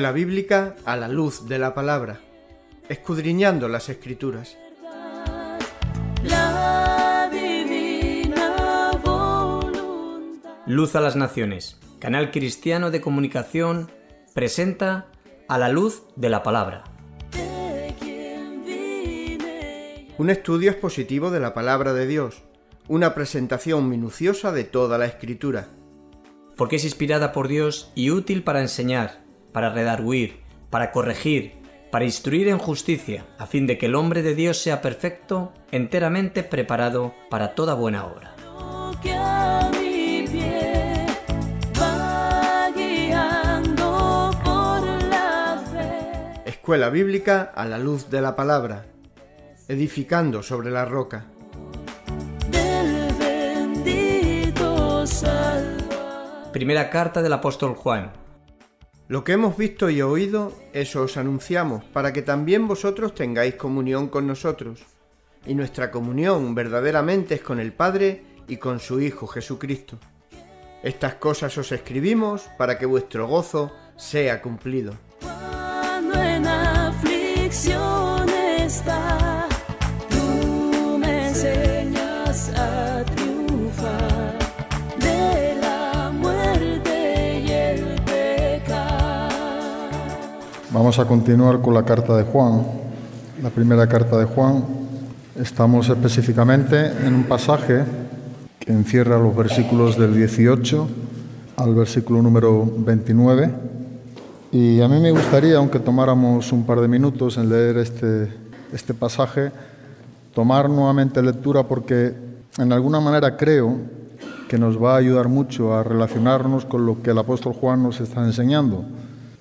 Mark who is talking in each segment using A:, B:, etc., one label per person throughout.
A: la bíblica a la luz de la palabra, escudriñando las escrituras. Luz a las Naciones, canal cristiano de comunicación, presenta a la luz de la palabra. Un estudio expositivo de la palabra de Dios, una presentación minuciosa de toda la escritura. Porque es inspirada por Dios y útil para enseñar, para redarguir, para corregir, para instruir en justicia, a fin de que el hombre de Dios sea perfecto, enteramente preparado para toda buena obra. Escuela Bíblica a la luz de la palabra, edificando sobre la roca. Primera carta del apóstol Juan, lo que hemos visto y oído, eso os anunciamos, para que también vosotros tengáis comunión con nosotros. Y nuestra comunión verdaderamente es con el Padre y con su Hijo Jesucristo. Estas cosas os escribimos para que vuestro gozo sea cumplido.
B: Vamos a continuar con la carta de Juan, la primera carta de Juan. Estamos específicamente en un pasaje que encierra los versículos del 18 al versículo número 29. Y a mí me gustaría, aunque tomáramos un par de minutos en leer este, este pasaje, tomar nuevamente lectura porque en alguna manera creo que nos va a ayudar mucho a relacionarnos con lo que el apóstol Juan nos está enseñando.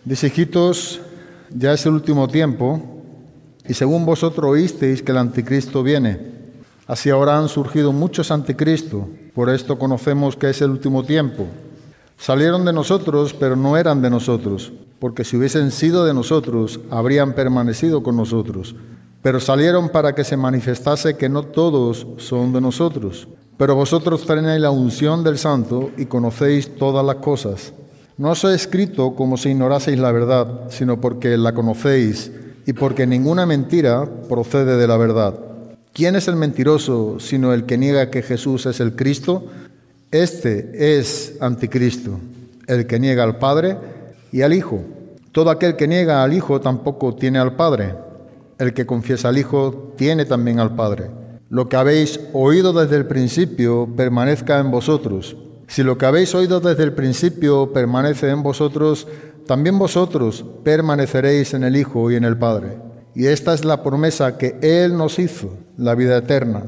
B: Dice, hijitos, ya es el último tiempo, y según vosotros oísteis que el anticristo viene. Así ahora han surgido muchos anticristo, por esto conocemos que es el último tiempo. Salieron de nosotros, pero no eran de nosotros, porque si hubiesen sido de nosotros, habrían permanecido con nosotros. Pero salieron para que se manifestase que no todos son de nosotros. Pero vosotros tenéis la unción del Santo y conocéis todas las cosas no os he escrito como si ignoraseis la verdad, sino porque la conocéis y porque ninguna mentira procede de la verdad. ¿Quién es el mentiroso sino el que niega que Jesús es el Cristo? Este es anticristo, el que niega al Padre y al Hijo. Todo aquel que niega al Hijo tampoco tiene al Padre. El que confiesa al Hijo tiene también al Padre. Lo que habéis oído desde el principio permanezca en vosotros. Si lo que habéis oído desde el principio permanece en vosotros, también vosotros permaneceréis en el Hijo y en el Padre. Y esta es la promesa que Él nos hizo, la vida eterna.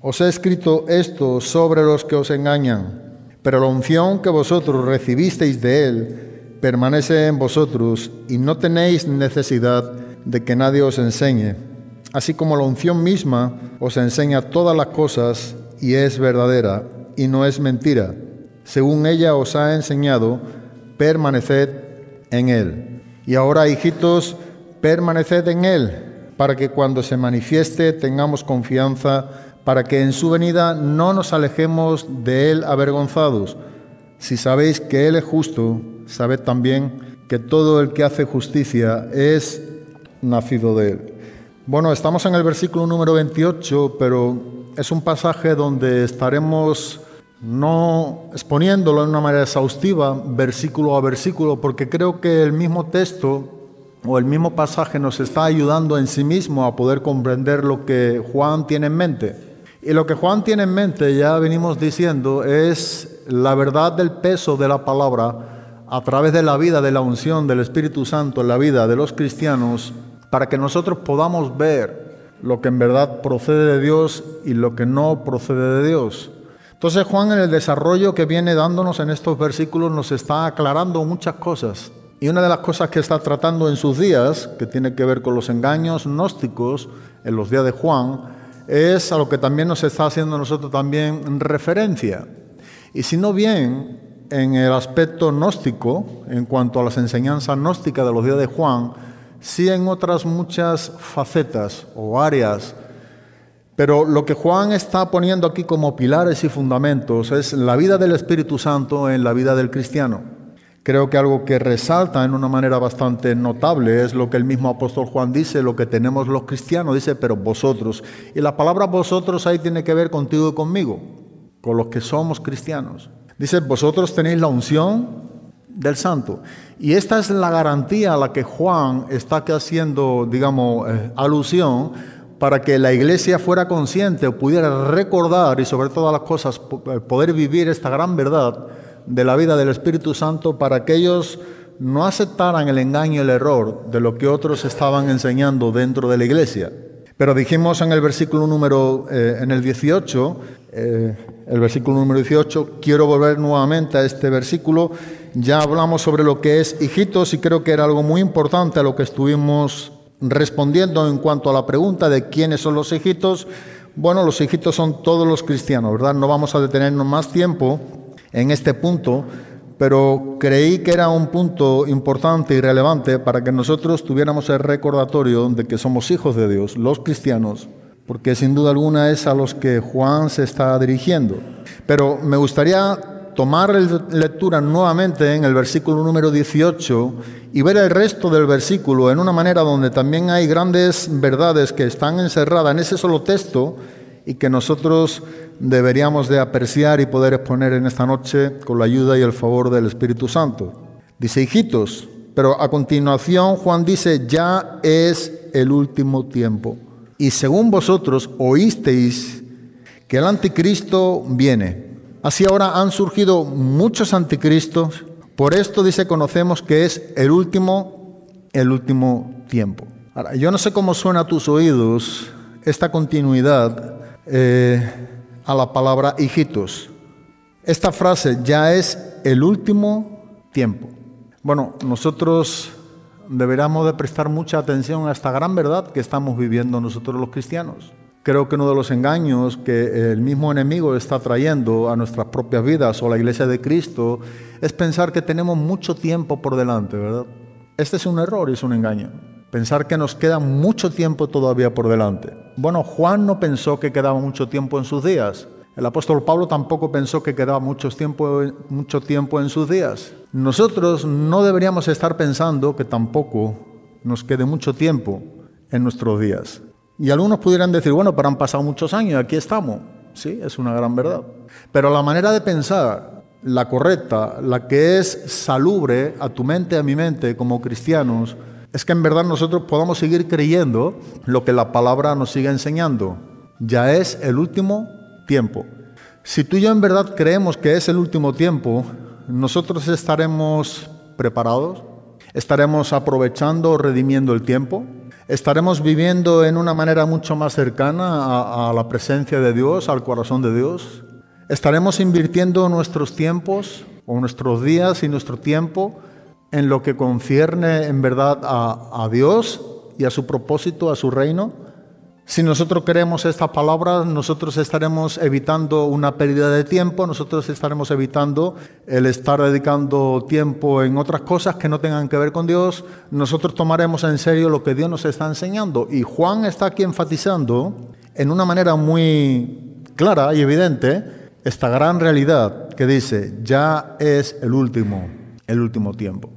B: Os he escrito esto sobre los que os engañan, pero la unción que vosotros recibisteis de Él permanece en vosotros y no tenéis necesidad de que nadie os enseñe, así como la unción misma os enseña todas las cosas y es verdadera y no es mentira. Según ella os ha enseñado, permaneced en él. Y ahora, hijitos, permaneced en él, para que cuando se manifieste tengamos confianza, para que en su venida no nos alejemos de él avergonzados. Si sabéis que él es justo, sabed también que todo el que hace justicia es nacido de él. Bueno, estamos en el versículo número 28, pero es un pasaje donde estaremos no exponiéndolo de una manera exhaustiva, versículo a versículo, porque creo que el mismo texto o el mismo pasaje nos está ayudando en sí mismo a poder comprender lo que Juan tiene en mente. Y lo que Juan tiene en mente, ya venimos diciendo, es la verdad del peso de la palabra a través de la vida, de la unción del Espíritu Santo en la vida de los cristianos, para que nosotros podamos ver lo que en verdad procede de Dios y lo que no procede de Dios. Entonces Juan en el desarrollo que viene dándonos en estos versículos nos está aclarando muchas cosas. Y una de las cosas que está tratando en sus días, que tiene que ver con los engaños gnósticos en los días de Juan, es a lo que también nos está haciendo nosotros también referencia. Y si no bien en el aspecto gnóstico, en cuanto a las enseñanzas gnósticas de los días de Juan, sí en otras muchas facetas o áreas pero lo que Juan está poniendo aquí como pilares y fundamentos es la vida del Espíritu Santo en la vida del cristiano. Creo que algo que resalta en una manera bastante notable es lo que el mismo apóstol Juan dice, lo que tenemos los cristianos, dice, pero vosotros. Y la palabra vosotros ahí tiene que ver contigo y conmigo, con los que somos cristianos. Dice, vosotros tenéis la unción del santo. Y esta es la garantía a la que Juan está haciendo, digamos, eh, alusión para que la iglesia fuera consciente o pudiera recordar y sobre todas las cosas eh, poder vivir esta gran verdad de la vida del Espíritu Santo para que ellos no aceptaran el engaño y el error de lo que otros estaban enseñando dentro de la iglesia. Pero dijimos en el versículo número, eh, en el 18, eh, el versículo número 18, quiero volver nuevamente a este versículo, ya hablamos sobre lo que es hijitos y creo que era algo muy importante a lo que estuvimos Respondiendo en cuanto a la pregunta de quiénes son los hijitos, bueno, los hijitos son todos los cristianos, ¿verdad? No vamos a detenernos más tiempo en este punto, pero creí que era un punto importante y relevante para que nosotros tuviéramos el recordatorio de que somos hijos de Dios, los cristianos, porque sin duda alguna es a los que Juan se está dirigiendo. Pero me gustaría tomar lectura nuevamente en el versículo número 18 y ver el resto del versículo en una manera donde también hay grandes verdades que están encerradas en ese solo texto y que nosotros deberíamos de apreciar y poder exponer en esta noche con la ayuda y el favor del Espíritu Santo. Dice, hijitos, pero a continuación Juan dice, ya es el último tiempo. Y según vosotros oísteis que el anticristo viene. Así ahora han surgido muchos anticristos. Por esto dice, conocemos que es el último, el último tiempo. Ahora, yo no sé cómo suena a tus oídos esta continuidad eh, a la palabra hijitos. Esta frase ya es el último tiempo. Bueno, nosotros deberíamos de prestar mucha atención a esta gran verdad que estamos viviendo nosotros los cristianos. Creo que uno de los engaños que el mismo enemigo está trayendo a nuestras propias vidas o a la iglesia de Cristo es pensar que tenemos mucho tiempo por delante, ¿verdad? Este es un error, y es un engaño. Pensar que nos queda mucho tiempo todavía por delante. Bueno, Juan no pensó que quedaba mucho tiempo en sus días. El apóstol Pablo tampoco pensó que quedaba mucho tiempo, mucho tiempo en sus días. Nosotros no deberíamos estar pensando que tampoco nos quede mucho tiempo en nuestros días. Y algunos pudieran decir, bueno, pero han pasado muchos años aquí estamos. Sí, es una gran verdad. Pero la manera de pensar, la correcta, la que es salubre a tu mente, a mi mente, como cristianos, es que en verdad nosotros podamos seguir creyendo lo que la palabra nos sigue enseñando. Ya es el último tiempo. Si tú y yo en verdad creemos que es el último tiempo, nosotros estaremos preparados, estaremos aprovechando, o redimiendo el tiempo, estaremos viviendo en una manera mucho más cercana a, la presencia de Dios, al corazón de Dios. Estaremos invirtiendo nuestros tiempos o nuestros días y nuestro tiempo en lo que concierne en verdad a Dios y a su propósito, a su reino. Si nosotros queremos estas palabras, nosotros estaremos evitando una pérdida de tiempo, nosotros estaremos evitando el estar dedicando tiempo en otras cosas que no tengan que ver con Dios, nosotros tomaremos en serio lo que Dios nos está enseñando. Y Juan está aquí enfatizando en una manera muy clara y evidente esta gran realidad que dice, ya es el último, el último tiempo.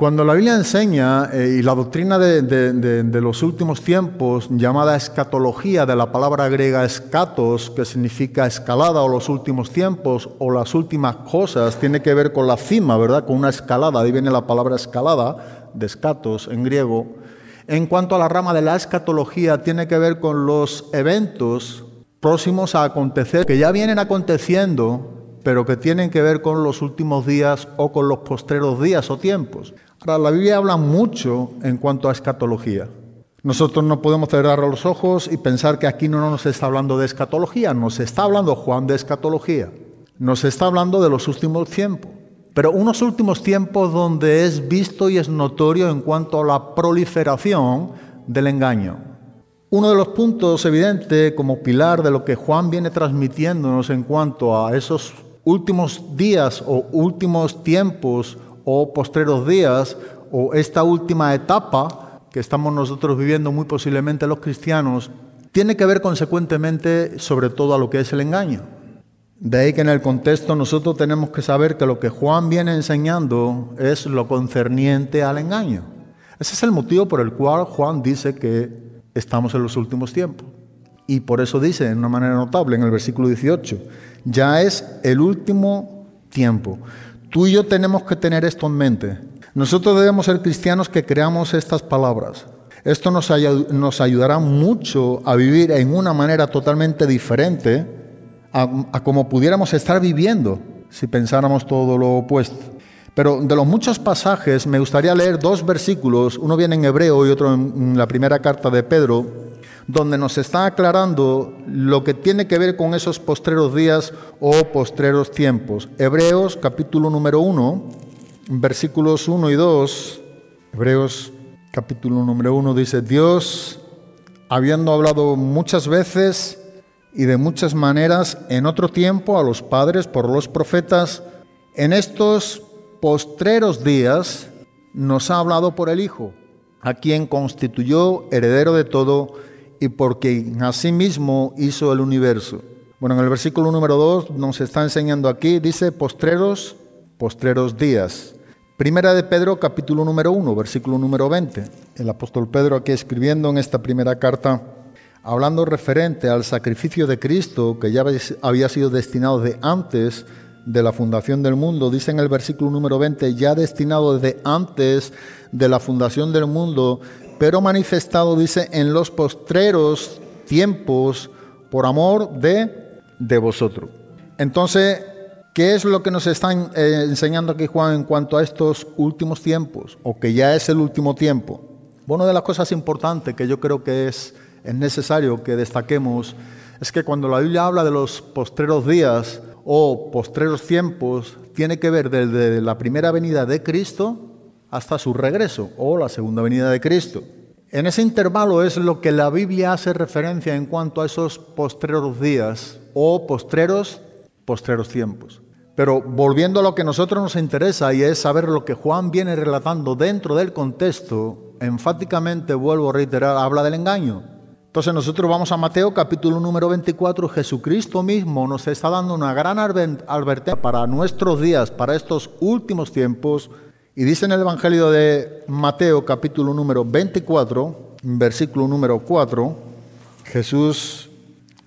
B: Cuando la Biblia enseña eh, y la doctrina de, los últimos tiempos, llamada escatología, de la palabra griega escatos, que significa escalada o los últimos tiempos o las últimas cosas, tiene que ver con la cima, ¿verdad? Con una escalada. Ahí viene la palabra escalada, de escatos en griego. En cuanto a la rama de la escatología, tiene que ver con los eventos próximos a acontecer, que ya vienen aconteciendo pero que tienen que ver con los últimos días o con los postreros días o tiempos la Biblia habla mucho en cuanto a escatología. Nosotros no podemos cerrar los ojos y pensar que aquí no nos está hablando de escatología, nos está hablando Juan de escatología, nos está hablando de los últimos tiempos, pero unos últimos tiempos donde es visto y es notorio en cuanto a la proliferación del engaño. Uno de los puntos evidente como pilar de lo que Juan viene transmitiéndonos en cuanto a esos últimos días o últimos tiempos o postreros días o esta última etapa que estamos nosotros viviendo muy posiblemente los cristianos, tiene que ver consecuentemente sobre todo a lo que es el engaño. De ahí que en el contexto nosotros tenemos que saber que lo que Juan viene enseñando es lo concerniente al engaño. Ese es el motivo por el cual Juan dice que estamos en los últimos tiempos. Y por eso dice, de una manera notable, en el versículo 18, ya es el último tiempo. Tú y yo tenemos que tener esto en mente. Nosotros debemos ser cristianos que creamos estas palabras. Esto nos, ayudará mucho a vivir en una manera totalmente diferente a, a como pudiéramos estar viviendo si pensáramos todo lo opuesto. Pero de los muchos pasajes me gustaría leer dos versículos, uno viene en hebreo y otro en la primera carta de Pedro, donde nos está aclarando lo que tiene que ver con esos postreros días o postreros tiempos. Hebreos capítulo número 1, versículos 1 y 2. Hebreos capítulo número uno dice, Dios, habiendo hablado muchas veces y de muchas maneras en otro tiempo a los padres por los profetas, en estos postreros días nos ha hablado por el Hijo, a quien constituyó heredero de todo y porque en mismo hizo el universo. Bueno, en el versículo número 2 nos está enseñando aquí, dice postreros, postreros días. Primera de Pedro, capítulo número 1, versículo número 20. El apóstol Pedro aquí escribiendo en esta primera carta, hablando referente al sacrificio de Cristo que ya había sido destinado de antes de la fundación del mundo, dice en el versículo número 20, ya destinado desde antes de la fundación del mundo, pero manifestado, dice, en los postreros tiempos por amor de, de vosotros. Entonces, ¿qué es lo que nos están eh, enseñando aquí Juan en cuanto a estos últimos tiempos? O que ya es el último tiempo. Bueno, de las cosas importantes que yo creo que es, es necesario que destaquemos es que cuando la Biblia habla de los postreros días o postreros tiempos, tiene que ver desde la primera venida de Cristo hasta su regreso o la segunda venida de Cristo. En ese intervalo es lo que la Biblia hace referencia en cuanto a esos postreros días o postreros, postreros tiempos. Pero volviendo a lo que a nosotros nos interesa y es saber lo que Juan viene relatando dentro del contexto, enfáticamente vuelvo a reiterar, habla del engaño. Entonces nosotros vamos a Mateo capítulo número 24, Jesucristo mismo nos está dando una gran advertencia para nuestros días, para estos últimos tiempos, y dice en el Evangelio de Mateo capítulo número 24, versículo número 4, Jesús,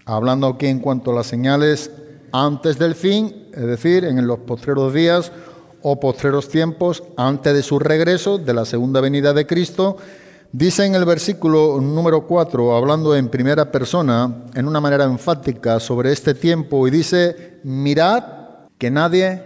B: hablando aquí en cuanto a las señales antes del fin, es decir, en los postreros días o postreros tiempos, antes de su regreso, de la segunda venida de Cristo, dice en el versículo número 4, hablando en primera persona, en una manera enfática sobre este tiempo, y dice, mirad que nadie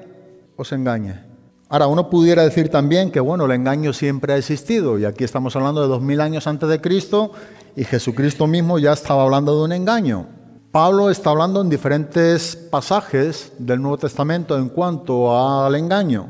B: os engañe. Ahora, uno pudiera decir también que, bueno, el engaño siempre ha existido, y aquí estamos hablando de dos mil años antes de Cristo, y Jesucristo mismo ya estaba hablando de un engaño. Pablo está hablando en diferentes pasajes del Nuevo Testamento en cuanto al engaño.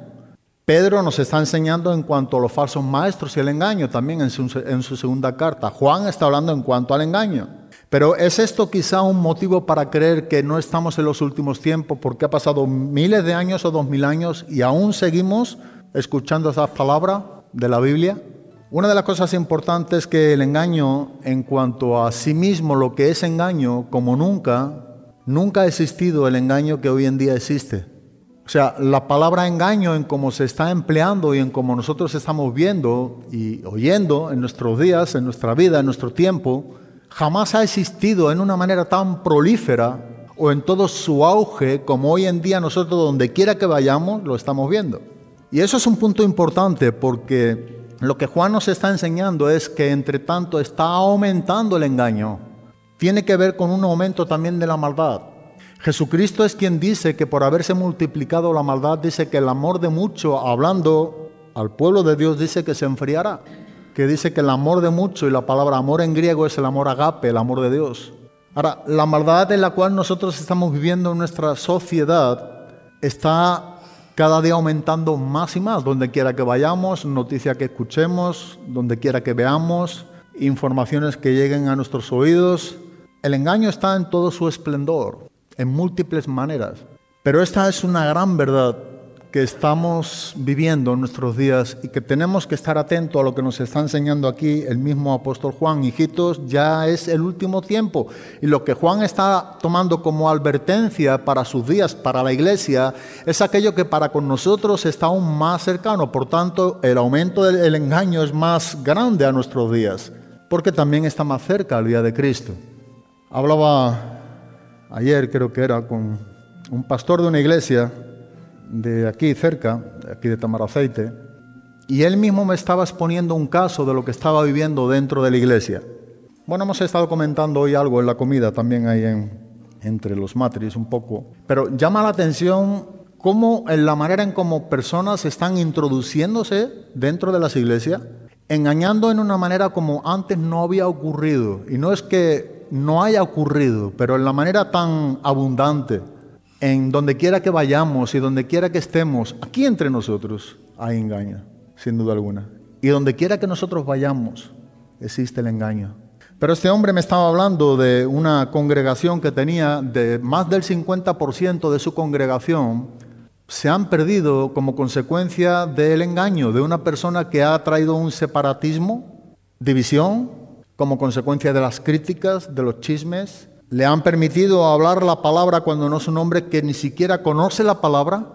B: Pedro nos está enseñando en cuanto a los falsos maestros y el engaño también en su, en su segunda carta. Juan está hablando en cuanto al engaño. Pero ¿es esto quizá un motivo para creer que no estamos en los últimos tiempos porque ha pasado miles de años o dos mil años y aún seguimos escuchando esas palabras de la Biblia? Una de las cosas importantes es que el engaño en cuanto a sí mismo, lo que es engaño, como nunca, nunca ha existido el engaño que hoy en día existe. O sea, la palabra engaño en cómo se está empleando y en cómo nosotros estamos viendo y oyendo en nuestros días, en nuestra vida, en nuestro tiempo, jamás ha existido en una manera tan prolífera o en todo su auge como hoy en día nosotros donde quiera que vayamos lo estamos viendo. Y eso es un punto importante porque lo que Juan nos está enseñando es que entre tanto está aumentando el engaño. Tiene que ver con un aumento también de la maldad. Jesucristo es quien dice que por haberse multiplicado la maldad, dice que el amor de mucho, hablando al pueblo de Dios, dice que se enfriará que dice que el amor de mucho y la palabra amor en griego es el amor agape, el amor de Dios. Ahora, la maldad en la cual nosotros estamos viviendo en nuestra sociedad está cada día aumentando más y más, donde quiera que vayamos, noticia que escuchemos, donde quiera que veamos, informaciones que lleguen a nuestros oídos. El engaño está en todo su esplendor, en múltiples maneras. Pero esta es una gran verdad que estamos viviendo en nuestros días y que tenemos que estar atentos a lo que nos está enseñando aquí el mismo apóstol Juan. Hijitos, ya es el último tiempo. Y lo que Juan está tomando como advertencia para sus días, para la iglesia, es aquello que para con nosotros está aún más cercano. Por tanto, el aumento del engaño es más grande a nuestros días, porque también está más cerca al día de Cristo. Hablaba ayer, creo que era, con un pastor de una iglesia de aquí cerca, aquí de Tamaraceite, y él mismo me estaba exponiendo un caso de lo que estaba viviendo dentro de la iglesia. Bueno, hemos estado comentando hoy algo en la comida, también ahí entre los matris un poco, pero llama la atención cómo en la manera en cómo personas están introduciéndose dentro de las iglesias, engañando en una manera como antes no había ocurrido. Y no es que no haya ocurrido, pero en la manera tan abundante en donde quiera que vayamos y donde quiera que estemos, aquí entre nosotros hay engaño, sin duda alguna. Y donde quiera que nosotros vayamos, existe el engaño. Pero este hombre me estaba hablando de una congregación que tenía de más del 50% de su congregación se han perdido como consecuencia del engaño de una persona que ha traído un separatismo, división, como consecuencia de las críticas, de los chismes, le han permitido hablar la palabra cuando no es un hombre que ni siquiera conoce la palabra,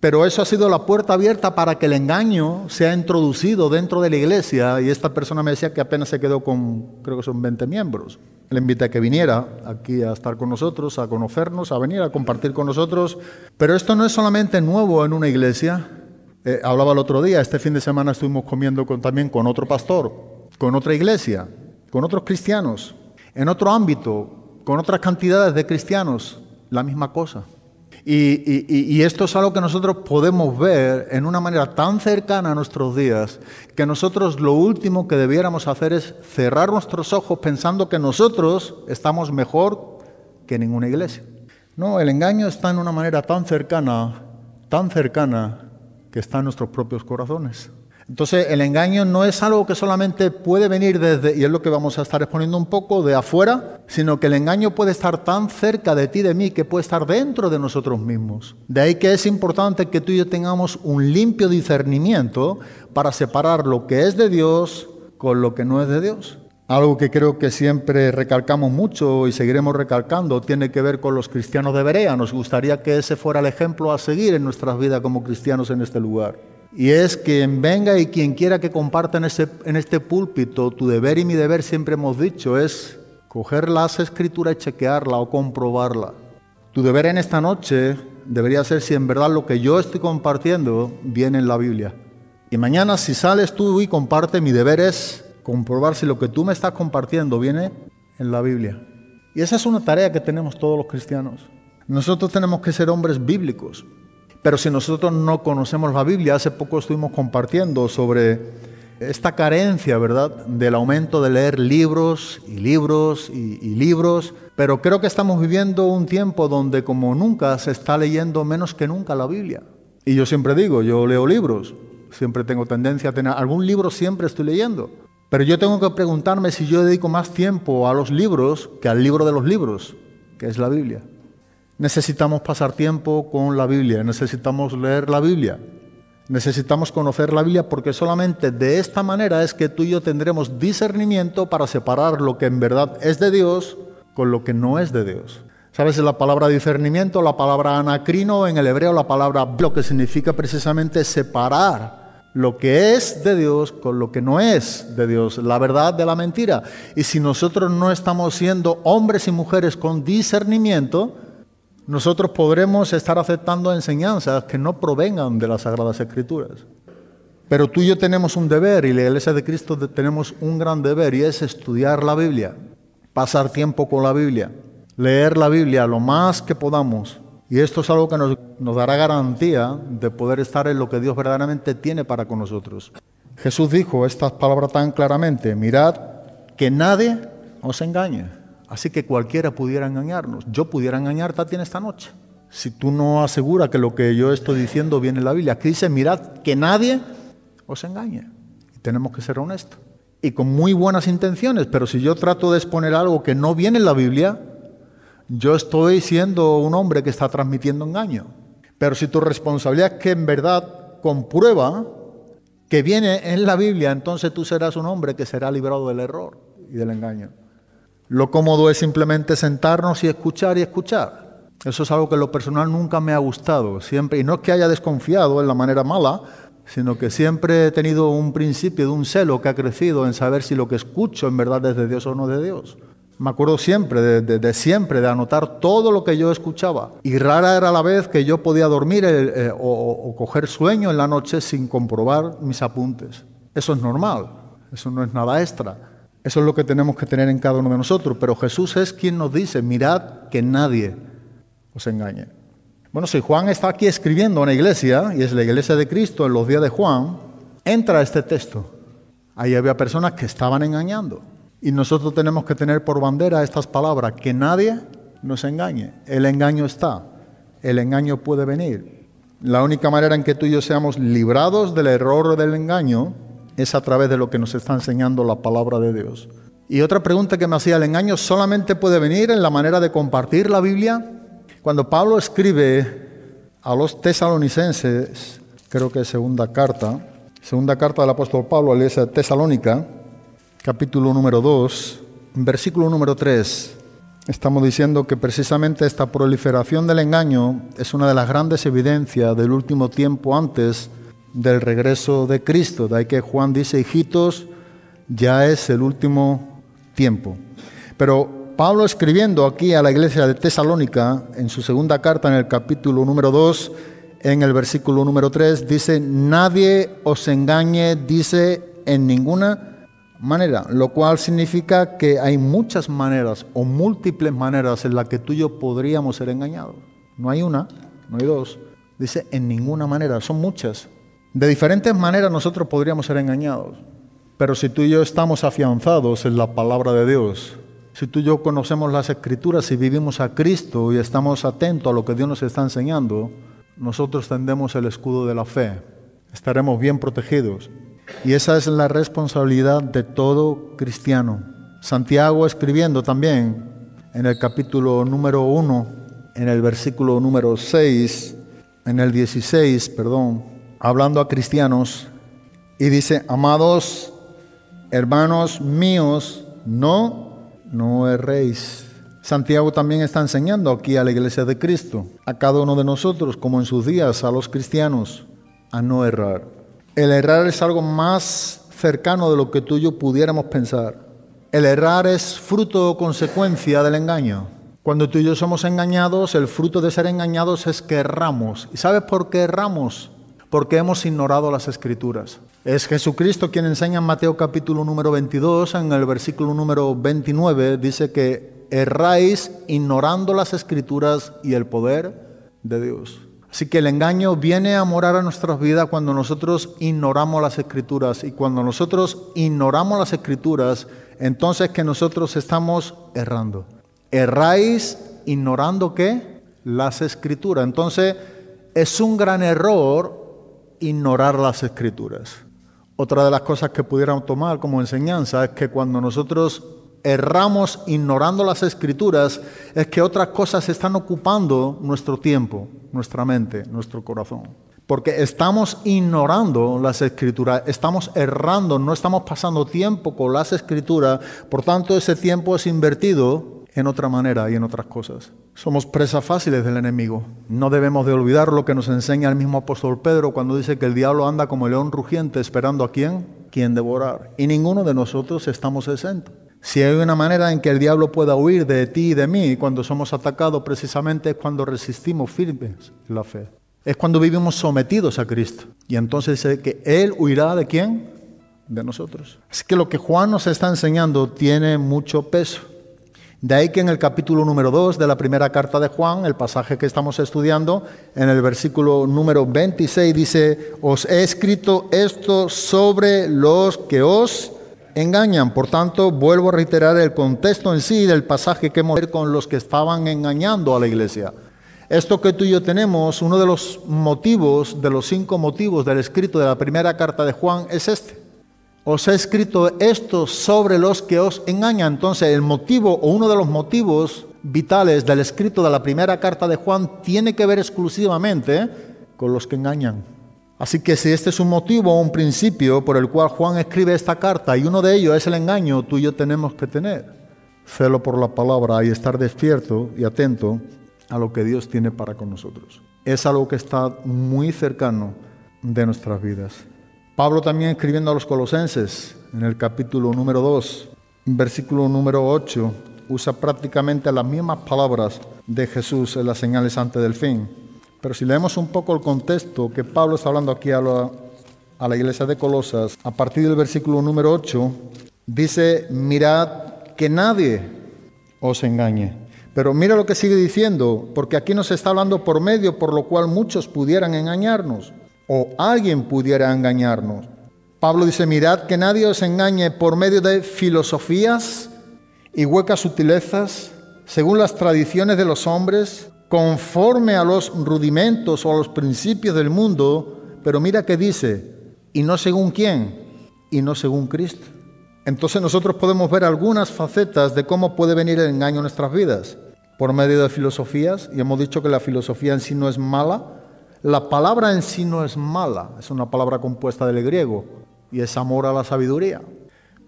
B: pero eso ha sido la puerta abierta para que el engaño sea introducido dentro de la iglesia. Y esta persona me decía que apenas se quedó con, creo que son 20 miembros. Le invita a que viniera aquí a estar con nosotros, a conocernos, a venir a compartir con nosotros. Pero esto no es solamente nuevo en una iglesia. Eh, hablaba el otro día, este fin de semana estuvimos comiendo también con otro pastor, con otra iglesia, con otros cristianos, en otro ámbito, con otras cantidades de cristianos, la misma cosa. Y, esto es algo que nosotros podemos ver en una manera tan cercana a nuestros días que nosotros lo último que debiéramos hacer es cerrar nuestros ojos pensando que nosotros estamos mejor que ninguna iglesia. No, el engaño está en una manera tan cercana, tan cercana, que está en nuestros propios corazones. Entonces, el engaño no es algo que solamente puede venir desde, y es lo que vamos a estar exponiendo un poco, de afuera, sino que el engaño puede estar tan cerca de ti, de mí, que puede estar dentro de nosotros mismos. De ahí que es importante que tú y yo tengamos un limpio discernimiento para separar lo que es de Dios con lo que no es de Dios. Algo que creo que siempre recalcamos mucho y seguiremos recalcando tiene que ver con los cristianos de Berea. Nos gustaría que ese fuera el ejemplo a seguir en nuestras vidas como cristianos en este lugar. Y es quien venga y quien quiera que comparta en, en este púlpito, tu deber y mi deber siempre hemos dicho es coger las escrituras y chequearla o comprobarla. Tu deber en esta noche debería ser si en verdad lo que yo estoy compartiendo viene en la Biblia. Y mañana si sales tú y comparte, mi deber es comprobar si lo que tú me estás compartiendo viene en la Biblia. Y esa es una tarea que tenemos todos los cristianos. Nosotros tenemos que ser hombres bíblicos. Pero si nosotros no conocemos la Biblia, hace poco estuvimos compartiendo sobre esta carencia, ¿verdad? Del aumento de leer libros y libros y, libros. Pero creo que estamos viviendo un tiempo donde como nunca se está leyendo menos que nunca la Biblia. Y yo siempre digo, yo leo libros, siempre tengo tendencia a tener, algún libro siempre estoy leyendo. Pero yo tengo que preguntarme si yo dedico más tiempo a los libros que al libro de los libros, que es la Biblia. Necesitamos pasar tiempo con la Biblia, necesitamos leer la Biblia, necesitamos conocer la Biblia porque solamente de esta manera es que tú y yo tendremos discernimiento para separar lo que en verdad es de Dios con lo que no es de Dios. ¿Sabes la palabra discernimiento, la palabra anacrino en el hebreo, la palabra lo que significa precisamente separar lo que es de Dios con lo que no es de Dios, la verdad de la mentira? Y si nosotros no estamos siendo hombres y mujeres con discernimiento, nosotros podremos estar aceptando enseñanzas que no provengan de las Sagradas Escrituras. Pero tú y yo tenemos un deber y la Iglesia de Cristo tenemos un gran deber y es estudiar la Biblia, pasar tiempo con la Biblia, leer la Biblia lo más que podamos. Y esto es algo que nos, dará garantía de poder estar en lo que Dios verdaderamente tiene para con nosotros. Jesús dijo estas palabras tan claramente, mirad que nadie os engañe. Así que cualquiera pudiera engañarnos. Yo pudiera engañarte a ti en esta noche. Si tú no aseguras que lo que yo estoy diciendo viene en la Biblia, aquí dice, mirad que nadie os engañe. tenemos que ser honestos. Y con muy buenas intenciones, pero si yo trato de exponer algo que no viene en la Biblia, yo estoy siendo un hombre que está transmitiendo engaño. Pero si tu responsabilidad es que en verdad comprueba que viene en la Biblia, entonces tú serás un hombre que será librado del error y del engaño. Lo cómodo es simplemente sentarnos y escuchar y escuchar. Eso es algo que en lo personal nunca me ha gustado, siempre, y no es que haya desconfiado en la manera mala, sino que siempre he tenido un principio de un celo que ha crecido en saber si lo que escucho en verdad es de Dios o no de Dios. Me acuerdo siempre, de, siempre, de anotar todo lo que yo escuchaba. Y rara era la vez que yo podía dormir eh, eh, o coger sueño en la noche sin comprobar mis apuntes. Eso es normal, eso no es nada extra. Eso es lo que tenemos que tener en cada uno de nosotros. Pero Jesús es quien nos dice, mirad que nadie os engañe. Bueno, si Juan está aquí escribiendo una iglesia, y es la iglesia de Cristo en los días de Juan, entra este texto. Ahí había personas que estaban engañando. Y nosotros tenemos que tener por bandera estas palabras, que nadie nos engañe. El engaño está, el engaño puede venir. La única manera en que tú y yo seamos librados del error del engaño es a través de lo que nos está enseñando la palabra de Dios. Y otra pregunta que me hacía el engaño, ¿solamente puede venir en la manera de compartir la Biblia? Cuando Pablo escribe a los tesalonicenses, creo que es segunda carta, segunda carta del apóstol Pablo a la tesalónica, capítulo número 2, versículo número 3, estamos diciendo que precisamente esta proliferación del engaño es una de las grandes evidencias del último tiempo antes del regreso de Cristo. De ahí que Juan dice, hijitos, ya es el último tiempo. Pero Pablo escribiendo aquí a la iglesia de Tesalónica, en su segunda carta, en el capítulo número 2, en el versículo número 3, dice, nadie os engañe, dice, en ninguna manera, lo cual significa que hay muchas maneras o múltiples maneras en las que tú y yo podríamos ser engañados. No hay una, no hay dos. Dice, en ninguna manera, son muchas. De diferentes maneras nosotros podríamos ser engañados, pero si tú y yo estamos afianzados en la palabra de Dios, si tú y yo conocemos las escrituras y vivimos a Cristo y estamos atentos a lo que Dios nos está enseñando, nosotros tendemos el escudo de la fe, estaremos bien protegidos. Y esa es la responsabilidad de todo cristiano. Santiago escribiendo también en el capítulo número 1, en el versículo número 6, en el 16, perdón, hablando a cristianos y dice, amados hermanos míos, no, no erréis. Santiago también está enseñando aquí a la iglesia de Cristo, a cada uno de nosotros, como en sus días, a los cristianos, a no errar. El errar es algo más cercano de lo que tú y yo pudiéramos pensar. El errar es fruto o consecuencia del engaño. Cuando tú y yo somos engañados, el fruto de ser engañados es que erramos. ¿Y sabes por qué erramos? porque hemos ignorado las escrituras. Es Jesucristo quien enseña en Mateo capítulo número 22, en el versículo número 29, dice que erráis ignorando las escrituras y el poder de Dios. Así que el engaño viene a morar a nuestras vidas cuando nosotros ignoramos las escrituras. Y cuando nosotros ignoramos las escrituras, entonces que nosotros estamos errando. Erráis ignorando qué? Las escrituras. Entonces es un gran error ignorar las escrituras. Otra de las cosas que pudieran tomar como enseñanza es que cuando nosotros erramos ignorando las escrituras, es que otras cosas están ocupando nuestro tiempo, nuestra mente, nuestro corazón. Porque estamos ignorando las escrituras, estamos errando, no estamos pasando tiempo con las escrituras, por tanto ese tiempo es invertido en otra manera y en otras cosas. Somos presas fáciles del enemigo. No debemos de olvidar lo que nos enseña el mismo apóstol Pedro cuando dice que el diablo anda como el león rugiente esperando a quién, quien devorar. Y ninguno de nosotros estamos exentos. Si hay una manera en que el diablo pueda huir de ti y de mí cuando somos atacados, precisamente es cuando resistimos firmes la fe. Es cuando vivimos sometidos a Cristo. Y entonces dice que Él huirá de quién? De nosotros. Así que lo que Juan nos está enseñando tiene mucho peso. De ahí que en el capítulo número 2 de la primera carta de Juan, el pasaje que estamos estudiando, en el versículo número 26 dice, os he escrito esto sobre los que os engañan. Por tanto, vuelvo a reiterar el contexto en sí del pasaje que hemos con los que estaban engañando a la iglesia. Esto que tú y yo tenemos, uno de los motivos, de los cinco motivos del escrito de la primera carta de Juan, es este os he escrito esto sobre los que os engañan. Entonces, el motivo o uno de los motivos vitales del escrito de la primera carta de Juan tiene que ver exclusivamente con los que engañan. Así que si este es un motivo o un principio por el cual Juan escribe esta carta y uno de ellos es el engaño, tú y yo tenemos que tener celo por la palabra y estar despierto y atento a lo que Dios tiene para con nosotros. Es algo que está muy cercano de nuestras vidas. Pablo también escribiendo a los colosenses en el capítulo número 2, versículo número 8, usa prácticamente las mismas palabras de Jesús en las señales antes del fin. Pero si leemos un poco el contexto que Pablo está hablando aquí a la, iglesia de Colosas, a partir del versículo número 8, dice, mirad que nadie os engañe. Pero mira lo que sigue diciendo, porque aquí nos está hablando por medio por lo cual muchos pudieran engañarnos o alguien pudiera engañarnos. Pablo dice, mirad que nadie os engañe por medio de filosofías y huecas sutilezas, según las tradiciones de los hombres, conforme a los rudimentos o a los principios del mundo, pero mira que dice, y no según quién, y no según Cristo. Entonces nosotros podemos ver algunas facetas de cómo puede venir el engaño en nuestras vidas, por medio de filosofías, y hemos dicho que la filosofía en sí no es mala, la palabra en sí no es mala, es una palabra compuesta del griego y es amor a la sabiduría.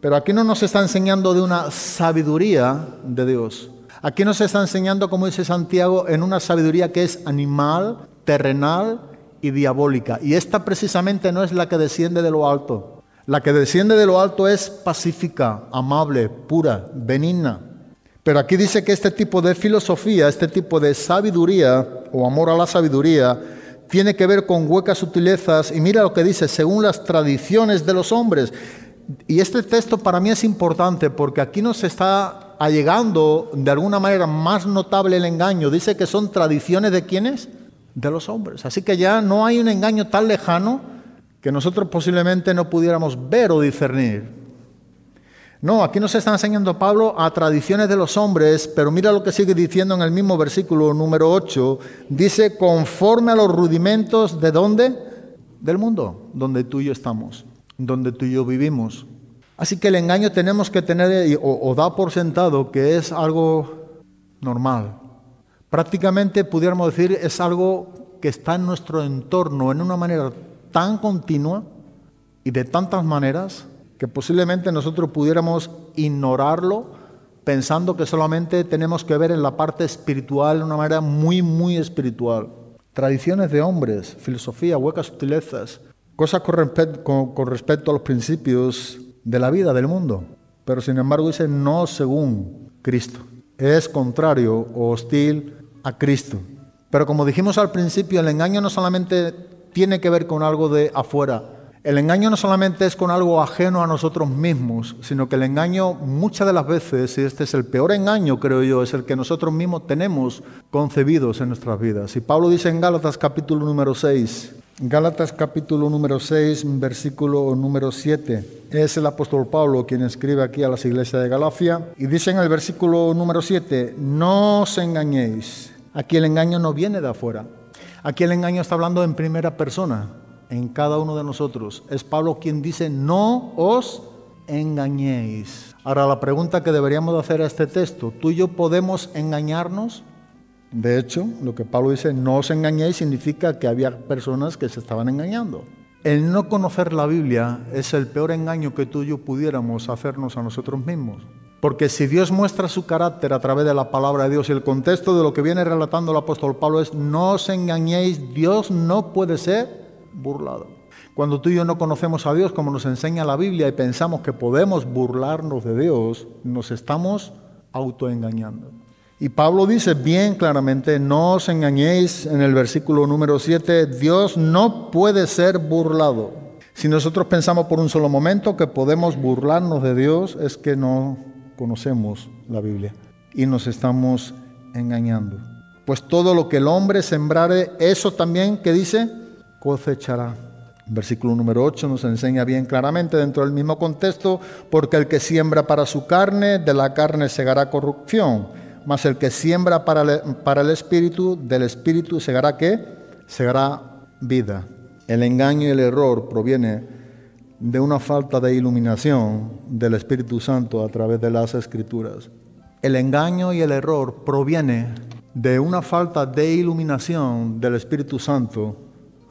B: Pero aquí no nos está enseñando de una sabiduría de Dios. Aquí nos está enseñando, como dice Santiago, en una sabiduría que es animal, terrenal y diabólica. Y esta precisamente no es la que desciende de lo alto. La que desciende de lo alto es pacífica, amable, pura, benigna. Pero aquí dice que este tipo de filosofía, este tipo de sabiduría o amor a la sabiduría, tiene que ver con huecas sutilezas y mira lo que dice, según las tradiciones de los hombres. Y este texto para mí es importante porque aquí nos está allegando de alguna manera más notable el engaño. Dice que son tradiciones de quienes? De los hombres. Así que ya no hay un engaño tan lejano que nosotros posiblemente no pudiéramos ver o discernir. No, aquí nos está enseñando Pablo a tradiciones de los hombres, pero mira lo que sigue diciendo en el mismo versículo número 8. Dice, conforme a los rudimentos de dónde? Del mundo, donde tú y yo estamos, donde tú y yo vivimos. Así que el engaño tenemos que tener eh, o, o da por sentado que es algo normal. Prácticamente pudiéramos decir es algo que está en nuestro entorno en una manera tan continua y de tantas maneras que posiblemente nosotros pudiéramos ignorarlo pensando que solamente tenemos que ver en la parte espiritual, de una manera muy, muy espiritual. Tradiciones de hombres, filosofía, huecas sutilezas, cosas con, con respecto a los principios de la vida, del mundo. Pero sin embargo dice, no según Cristo. Es contrario o hostil a Cristo. Pero como dijimos al principio, el engaño no solamente tiene que ver con algo de afuera, el engaño no solamente es con algo ajeno a nosotros mismos, sino que el engaño muchas de las veces, y este es el peor engaño, creo yo, es el que nosotros mismos tenemos concebidos en nuestras vidas. Y Pablo dice en Gálatas capítulo número 6, Gálatas capítulo número 6, versículo número 7. Es el apóstol Pablo quien escribe aquí a las iglesias de Galacia y dice en el versículo número 7, no os engañéis. Aquí el engaño no viene de afuera. Aquí el engaño está hablando en primera persona en cada uno de nosotros. Es Pablo quien dice, no os engañéis. Ahora la pregunta que deberíamos hacer a este texto, ¿tú y yo podemos engañarnos? De hecho, lo que Pablo dice, no os engañéis, significa que había personas que se estaban engañando. El no conocer la Biblia es el peor engaño que tú y yo pudiéramos hacernos a nosotros mismos. Porque si Dios muestra su carácter a través de la palabra de Dios y el contexto de lo que viene relatando el apóstol Pablo es, no os engañéis, Dios no puede ser burlado. Cuando tú y yo no conocemos a Dios como nos enseña la Biblia y pensamos que podemos burlarnos de Dios, nos estamos autoengañando. Y Pablo dice bien claramente, no os engañéis en el versículo número 7, Dios no puede ser burlado. Si nosotros pensamos por un solo momento que podemos burlarnos de Dios, es que no conocemos la Biblia y nos estamos engañando. Pues todo lo que el hombre sembrare, eso también que dice, cosechará. Versículo número 8 nos enseña bien claramente dentro del mismo contexto, porque el que siembra para su carne, de la carne segará corrupción, mas el que siembra para el, para el espíritu, del espíritu segará qué? Segará vida. El engaño y el error proviene de una falta de iluminación del Espíritu Santo a través de las escrituras. El engaño y el error proviene de una falta de iluminación del Espíritu Santo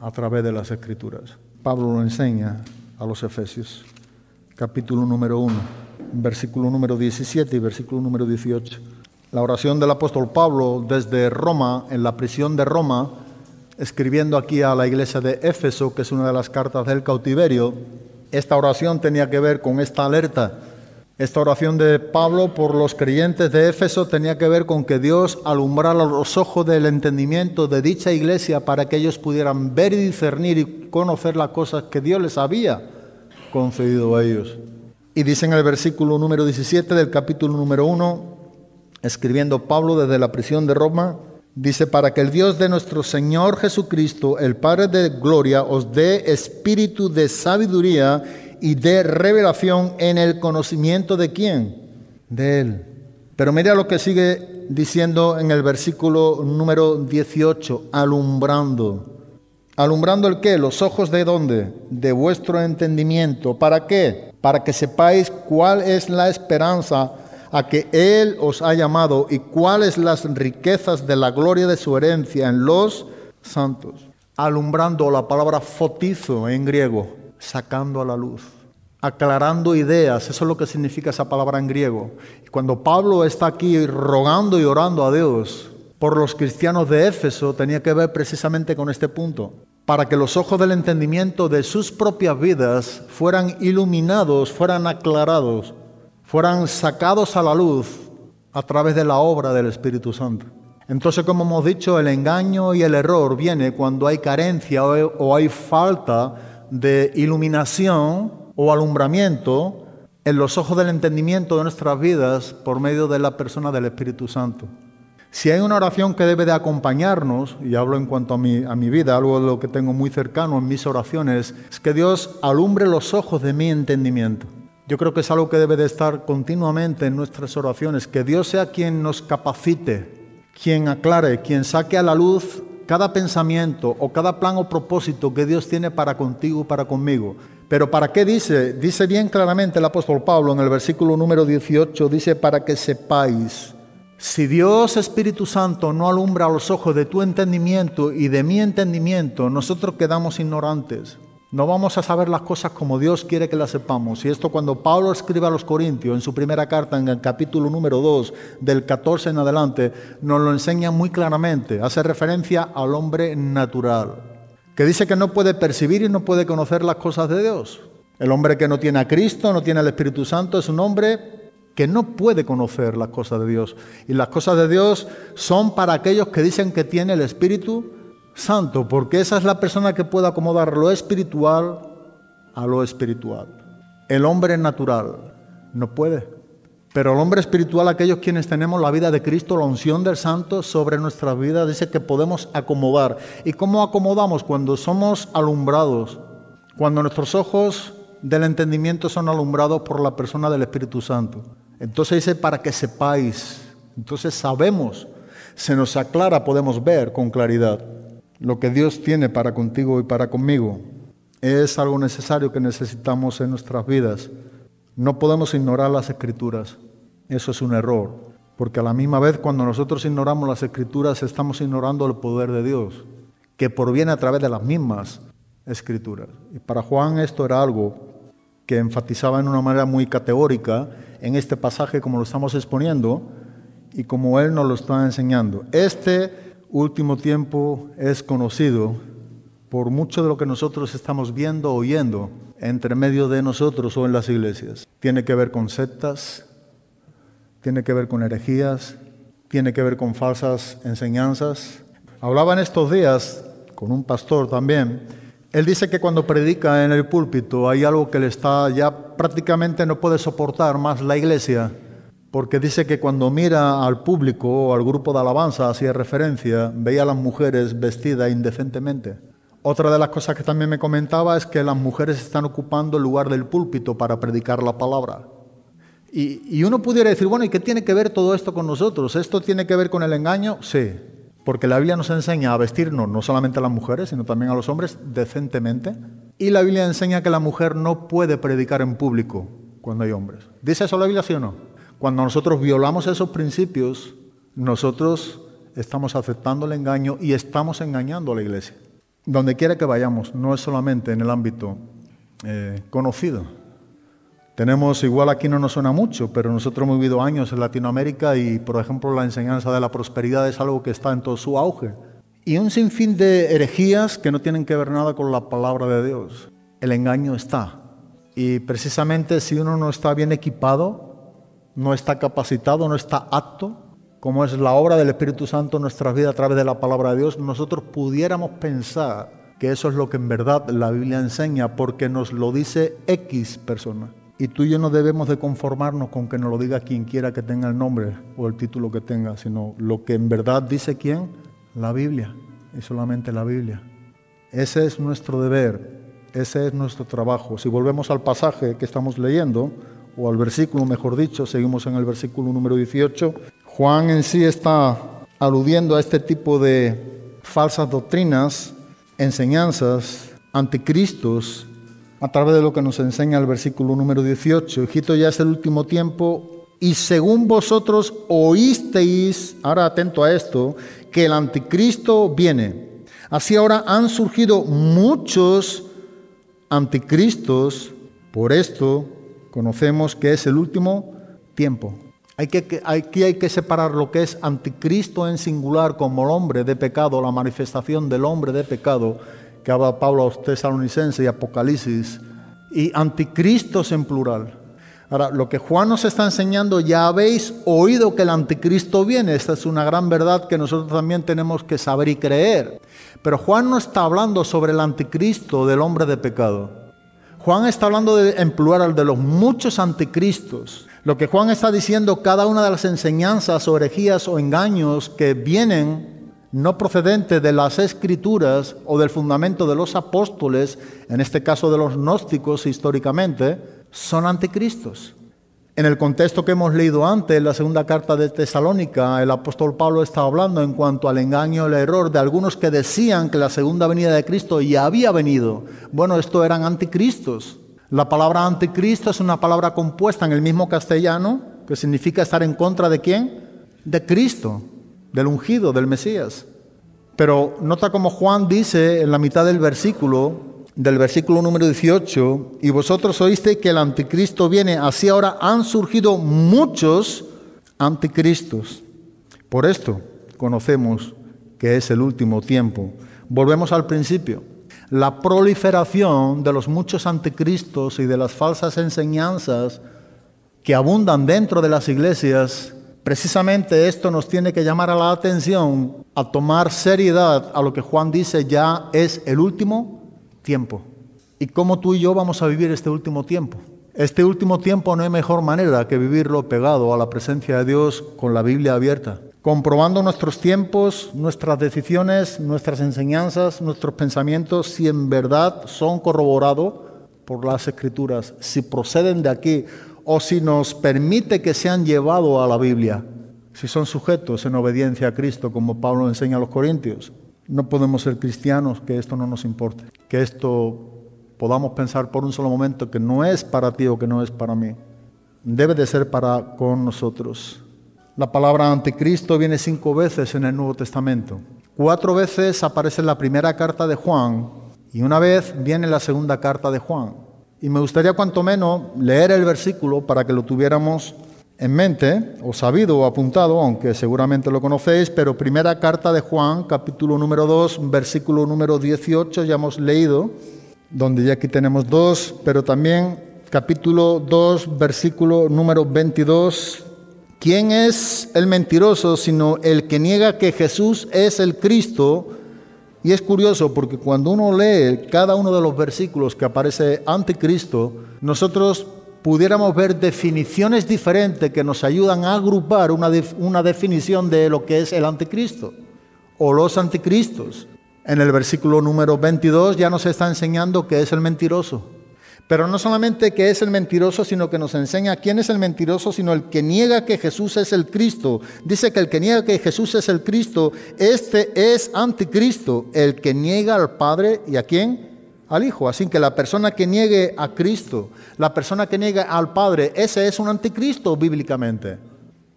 B: a través de las escrituras. Pablo lo enseña a los Efesios, capítulo número 1, versículo número 17 y versículo número 18. La oración del apóstol Pablo desde Roma, en la prisión de Roma, escribiendo aquí a la iglesia de Éfeso, que es una de las cartas del cautiverio, esta oración tenía que ver con esta alerta esta oración de Pablo por los creyentes de Éfeso tenía que ver con que Dios alumbrara los ojos del entendimiento de dicha iglesia para que ellos pudieran ver y discernir y conocer las cosas que Dios les había concedido a ellos. Y dice en el versículo número 17 del capítulo número 1, escribiendo Pablo desde la prisión de Roma, dice, para que el Dios de nuestro Señor Jesucristo, el Padre de Gloria, os dé espíritu de sabiduría y de revelación en el conocimiento de quién? De Él. Pero mira lo que sigue diciendo en el versículo número 18, alumbrando. ¿Alumbrando el qué? ¿Los ojos de dónde? De vuestro entendimiento. ¿Para qué? Para que sepáis cuál es la esperanza a que Él os ha llamado y cuáles las riquezas de la gloria de su herencia en los santos. Alumbrando la palabra fotizo en griego sacando a la luz, aclarando ideas, eso es lo que significa esa palabra en griego. cuando Pablo está aquí rogando y orando a Dios por los cristianos de Éfeso, tenía que ver precisamente con este punto, para que los ojos del entendimiento de sus propias vidas fueran iluminados, fueran aclarados, fueran sacados a la luz a través de la obra del Espíritu Santo. Entonces, como hemos dicho, el engaño y el error viene cuando hay carencia o hay falta de iluminación o alumbramiento en los ojos del entendimiento de nuestras vidas por medio de la persona del Espíritu Santo. Si hay una oración que debe de acompañarnos, y hablo en cuanto a mi, a mi vida, algo de lo que tengo muy cercano en mis oraciones, es que Dios alumbre los ojos de mi entendimiento. Yo creo que es algo que debe de estar continuamente en nuestras oraciones, que Dios sea quien nos capacite, quien aclare, quien saque a la luz cada pensamiento o cada plan o propósito que Dios tiene para contigo, para conmigo. Pero ¿para qué dice? Dice bien claramente el apóstol Pablo en el versículo número 18, dice, para que sepáis, si Dios Espíritu Santo no alumbra los ojos de tu entendimiento y de mi entendimiento, nosotros quedamos ignorantes. No vamos a saber las cosas como Dios quiere que las sepamos. Y esto cuando Pablo escribe a los Corintios en su primera carta, en el capítulo número 2, del 14 en adelante, nos lo enseña muy claramente. Hace referencia al hombre natural, que dice que no puede percibir y no puede conocer las cosas de Dios. El hombre que no tiene a Cristo, no tiene al Espíritu Santo, es un hombre que no puede conocer las cosas de Dios. Y las cosas de Dios son para aquellos que dicen que tiene el Espíritu santo, porque esa es la persona que puede acomodar lo espiritual a lo espiritual. El hombre natural no puede. Pero el hombre espiritual, aquellos quienes tenemos la vida de Cristo, la unción del Santo sobre nuestra vida, dice que podemos acomodar. ¿Y cómo acomodamos? Cuando somos alumbrados, cuando nuestros ojos del entendimiento son alumbrados por la persona del Espíritu Santo. Entonces dice, para que sepáis. Entonces sabemos, se nos aclara, podemos ver con claridad lo que Dios tiene para contigo y para conmigo es algo necesario que necesitamos en nuestras vidas. No podemos ignorar las escrituras. Eso es un error. Porque a la misma vez cuando nosotros ignoramos las escrituras estamos ignorando el poder de Dios, que proviene a través de las mismas escrituras. Y para Juan esto era algo que enfatizaba en una manera muy categórica en este pasaje como lo estamos exponiendo y como él nos lo está enseñando. Este último tiempo es conocido por mucho de lo que nosotros estamos viendo, oyendo, entre medio de nosotros o en las iglesias. Tiene que ver con sectas, tiene que ver con herejías, tiene que ver con falsas enseñanzas. Hablaba en estos días con un pastor también. Él dice que cuando predica en el púlpito hay algo que le está ya prácticamente no puede soportar más la iglesia porque dice que cuando mira al público o al grupo de alabanza, hacía referencia, veía a las mujeres vestidas indecentemente. Otra de las cosas que también me comentaba es que las mujeres están ocupando el lugar del púlpito para predicar la palabra. Y, uno pudiera decir, bueno, ¿y qué tiene que ver todo esto con nosotros? ¿Esto tiene que ver con el engaño? Sí, porque la Biblia nos enseña a vestirnos, no solamente a las mujeres, sino también a los hombres, decentemente. Y la Biblia enseña que la mujer no puede predicar en público cuando hay hombres. ¿Dice eso la Biblia, sí o no? Cuando nosotros violamos esos principios, nosotros estamos aceptando el engaño y estamos engañando a la iglesia. Donde quiera que vayamos, no es solamente en el ámbito eh, conocido. Tenemos, igual aquí no nos suena mucho, pero nosotros hemos vivido años en Latinoamérica y, por ejemplo, la enseñanza de la prosperidad es algo que está en todo su auge. Y un sinfín de herejías que no tienen que ver nada con la palabra de Dios. El engaño está. Y precisamente si uno no está bien equipado, no está capacitado, no está apto, como es la obra del Espíritu Santo en nuestras vidas a través de la palabra de Dios, nosotros pudiéramos pensar que eso es lo que en verdad la Biblia enseña, porque nos lo dice X persona. Y tú y yo no debemos de conformarnos con que nos lo diga quien quiera que tenga el nombre o el título que tenga, sino lo que en verdad dice quién, la Biblia, y solamente la Biblia. Ese es nuestro deber, ese es nuestro trabajo. Si volvemos al pasaje que estamos leyendo, o al versículo, mejor dicho, seguimos en el versículo número 18. Juan en sí está aludiendo a este tipo de falsas doctrinas, enseñanzas, anticristos, a través de lo que nos enseña el versículo número 18. Hijito, ya es el último tiempo y según vosotros oísteis, ahora atento a esto, que el anticristo viene. Así ahora han surgido muchos anticristos por esto conocemos que es el último tiempo. Hay que, aquí hay que separar lo que es anticristo en singular como el hombre de pecado, la manifestación del hombre de pecado, que habla Pablo a los tesalonicenses y Apocalipsis, y anticristos en plural. Ahora, lo que Juan nos está enseñando, ya habéis oído que el anticristo viene. Esta es una gran verdad que nosotros también tenemos que saber y creer. Pero Juan no está hablando sobre el anticristo del hombre de pecado. Juan está hablando de, emplear al de los muchos anticristos. Lo que Juan está diciendo, cada una de las enseñanzas, herejías o engaños que vienen no procedentes de las escrituras o del fundamento de los apóstoles, en este caso de los gnósticos históricamente, son anticristos. En el contexto que hemos leído antes, la segunda carta de Tesalónica, el apóstol Pablo estaba hablando en cuanto al engaño, el error de algunos que decían que la segunda venida de Cristo ya había venido. Bueno, esto eran anticristos. La palabra anticristo es una palabra compuesta en el mismo castellano que significa estar en contra de quién? De Cristo, del ungido, del Mesías. Pero nota como Juan dice en la mitad del versículo, del versículo número 18, y vosotros oíste que el anticristo viene, así ahora han surgido muchos anticristos. Por esto conocemos que es el último tiempo. Volvemos al principio. La proliferación de los muchos anticristos y de las falsas enseñanzas que abundan dentro de las iglesias, precisamente esto nos tiene que llamar a la atención, a tomar seriedad a lo que Juan dice ya es el último tiempo. ¿Y cómo tú y yo vamos a vivir este último tiempo? Este último tiempo no hay mejor manera que vivirlo pegado a la presencia de Dios con la Biblia abierta, comprobando nuestros tiempos, nuestras decisiones, nuestras enseñanzas, nuestros pensamientos, si en verdad son corroborados por las escrituras, si proceden de aquí o si nos permite que sean llevados a la Biblia, si son sujetos en obediencia a Cristo, como Pablo enseña a los Corintios. No podemos ser cristianos que esto no nos importe, que esto podamos pensar por un solo momento que no es para ti o que no es para mí. Debe de ser para con nosotros. La palabra anticristo viene cinco veces en el Nuevo Testamento. Cuatro veces aparece la primera carta de Juan y una vez viene la segunda carta de Juan. Y me gustaría cuanto menos leer el versículo para que lo tuviéramos en mente, o sabido o apuntado, aunque seguramente lo conocéis, pero primera carta de Juan, capítulo número 2, versículo número 18, ya hemos leído, donde ya aquí tenemos dos, pero también capítulo 2, versículo número 22. ¿Quién es el mentiroso sino el que niega que Jesús es el Cristo? Y es curioso porque cuando uno lee cada uno de los versículos que aparece anticristo, Cristo, nosotros pudiéramos ver definiciones diferentes que nos ayudan a agrupar una, definición de lo que es el anticristo o los anticristos. En el versículo número 22 ya nos está enseñando que es el mentiroso. Pero no solamente que es el mentiroso, sino que nos enseña quién es el mentiroso, sino el que niega que Jesús es el Cristo. Dice que el que niega que Jesús es el Cristo, este es anticristo, el que niega al Padre y a quién? al Hijo. Así que la persona que niegue a Cristo, la persona que niegue al Padre, ese es un anticristo bíblicamente.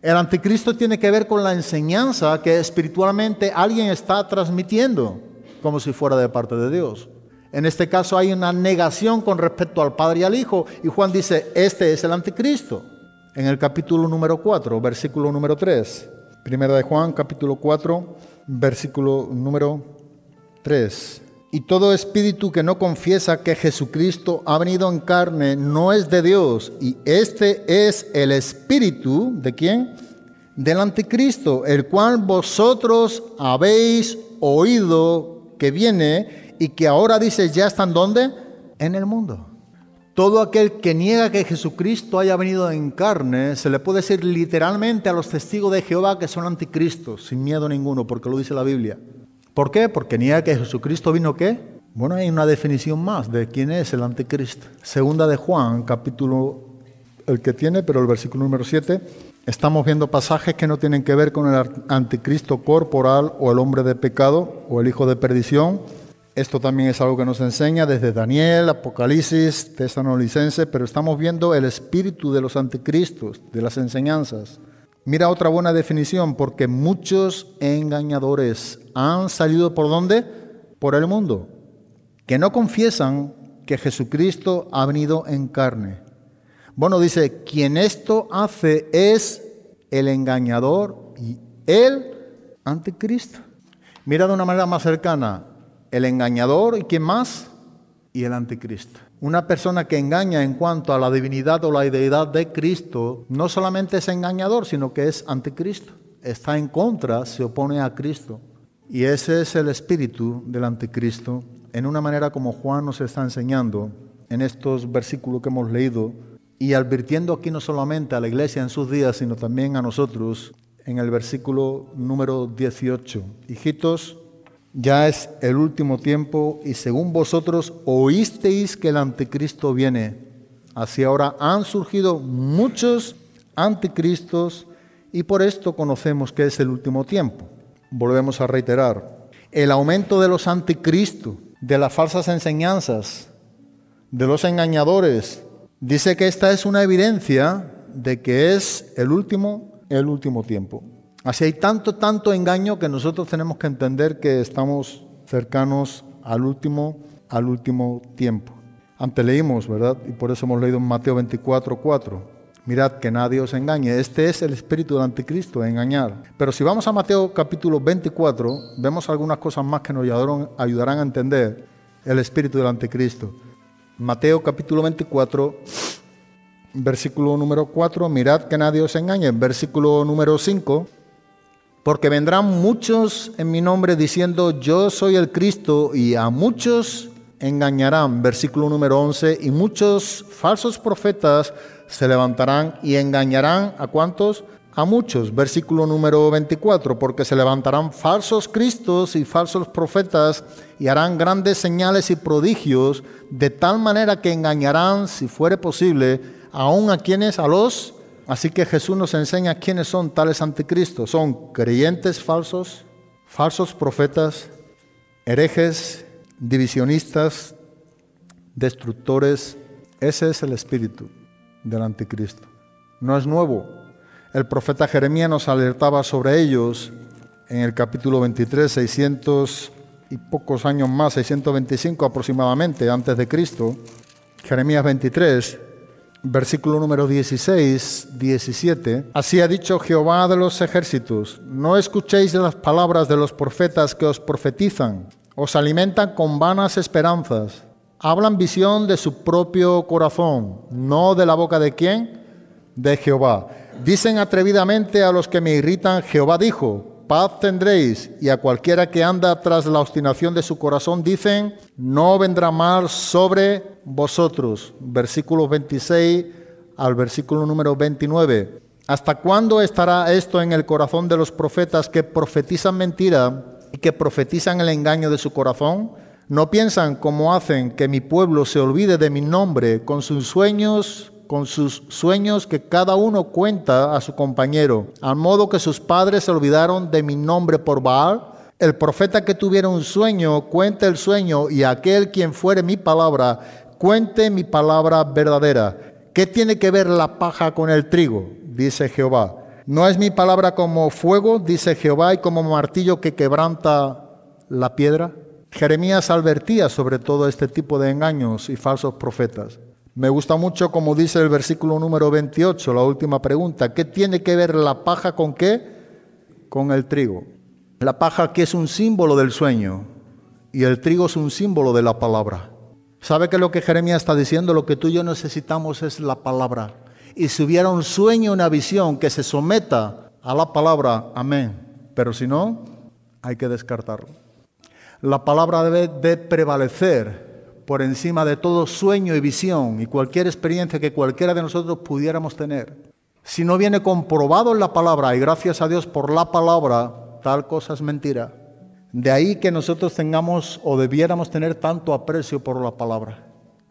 B: El anticristo tiene que ver con la enseñanza que espiritualmente alguien está transmitiendo, como si fuera de parte de Dios. En este caso hay una negación con respecto al Padre y al Hijo, y Juan dice, este es el anticristo. En el capítulo número 4, versículo número 3. Primera de Juan, capítulo 4, versículo número 3. Y todo espíritu que no confiesa que Jesucristo ha venido en carne no es de Dios. Y este es el espíritu de quién? Del anticristo, el cual vosotros habéis oído que viene y que ahora dice ya están donde? En el mundo. Todo aquel que niega que Jesucristo haya venido en carne, se le puede decir literalmente a los testigos de Jehová que son anticristos, sin miedo ninguno, porque lo dice la Biblia. ¿Por qué? Porque niega que Jesucristo vino qué? Bueno, hay una definición más de quién es el anticristo. Segunda de Juan, capítulo el que tiene, pero el versículo número 7, estamos viendo pasajes que no tienen que ver con el anticristo corporal o el hombre de pecado o el hijo de perdición. Esto también es algo que nos enseña desde Daniel, Apocalipsis, Tesanolicense, pero estamos viendo el espíritu de los anticristos, de las enseñanzas. Mira otra buena definición, porque muchos engañadores han salido por dónde? Por el mundo, que no confiesan que Jesucristo ha venido en carne. Bueno, dice, quien esto hace es el engañador y el anticristo. Mira de una manera más cercana, el engañador y quién más? Y el anticristo. Una persona que engaña en cuanto a la divinidad o la ideidad de Cristo no solamente es engañador, sino que es anticristo. Está en contra, se opone a Cristo. Y ese es el espíritu del anticristo, en una manera como Juan nos está enseñando en estos versículos que hemos leído y advirtiendo aquí no solamente a la iglesia en sus días, sino también a nosotros en el versículo número 18. Hijitos, ya es el último tiempo y según vosotros oísteis que el anticristo viene. Así ahora han surgido muchos anticristos y por esto conocemos que es el último tiempo. Volvemos a reiterar, el aumento de los anticristos, de las falsas enseñanzas, de los engañadores, dice que esta es una evidencia de que es el último, el último tiempo. Así hay tanto, tanto engaño que nosotros tenemos que entender que estamos cercanos al último, al último tiempo. Ante leímos, ¿verdad? Y por eso hemos leído en Mateo 24, 4. Mirad que nadie os engañe. Este es el espíritu del anticristo, engañar. Pero si vamos a Mateo capítulo 24, vemos algunas cosas más que nos ayudarán a entender el espíritu del anticristo. Mateo capítulo 24, versículo número 4, mirad que nadie os engañe. Versículo número 5, porque vendrán muchos en mi nombre diciendo, yo soy el Cristo, y a muchos engañarán. Versículo número 11, y muchos falsos profetas se levantarán y engañarán a cuántos? A muchos. Versículo número 24, porque se levantarán falsos cristos y falsos profetas y harán grandes señales y prodigios, de tal manera que engañarán, si fuere posible, aún a quienes, a los Así que Jesús nos enseña quiénes son tales anticristos. Son creyentes falsos, falsos profetas, herejes, divisionistas, destructores. Ese es el espíritu del anticristo. No es nuevo. El profeta Jeremías nos alertaba sobre ellos en el capítulo 23, 600 y pocos años más, 625 aproximadamente antes de Cristo. Jeremías 23, versículo número 16, 17. Así ha dicho Jehová de los ejércitos, no escuchéis las palabras de los profetas que os profetizan, os alimentan con vanas esperanzas, hablan visión de su propio corazón, no de la boca de quién, de Jehová. Dicen atrevidamente a los que me irritan, Jehová dijo, paz tendréis, y a cualquiera que anda tras la obstinación de su corazón dicen, no vendrá mal sobre vosotros. Versículo 26 al versículo número 29. ¿Hasta cuándo estará esto en el corazón de los profetas que profetizan mentira y que profetizan el engaño de su corazón? ¿No piensan como hacen que mi pueblo se olvide de mi nombre con sus sueños con sus sueños que cada uno cuenta a su compañero, al modo que sus padres se olvidaron de mi nombre por Baal. El profeta que tuviera un sueño, cuente el sueño, y aquel quien fuere mi palabra, cuente mi palabra verdadera. ¿Qué tiene que ver la paja con el trigo? Dice Jehová. No es mi palabra como fuego, dice Jehová, y como martillo que quebranta la piedra. Jeremías advertía sobre todo este tipo de engaños y falsos profetas. Me gusta mucho como dice el versículo número 28, la última pregunta. ¿Qué tiene que ver la paja con qué? Con el trigo. La paja que es un símbolo del sueño y el trigo es un símbolo de la palabra. ¿Sabe que lo que Jeremías está diciendo? Lo que tú y yo necesitamos es la palabra. Y si hubiera un sueño, una visión que se someta a la palabra, amén. Pero si no, hay que descartarlo. La palabra debe prevalecer por encima de todo sueño y visión y cualquier experiencia que cualquiera de nosotros pudiéramos tener. Si no viene comprobado en la palabra, y gracias a Dios por la palabra, tal cosa es mentira. De ahí que nosotros tengamos o debiéramos tener tanto aprecio por la palabra.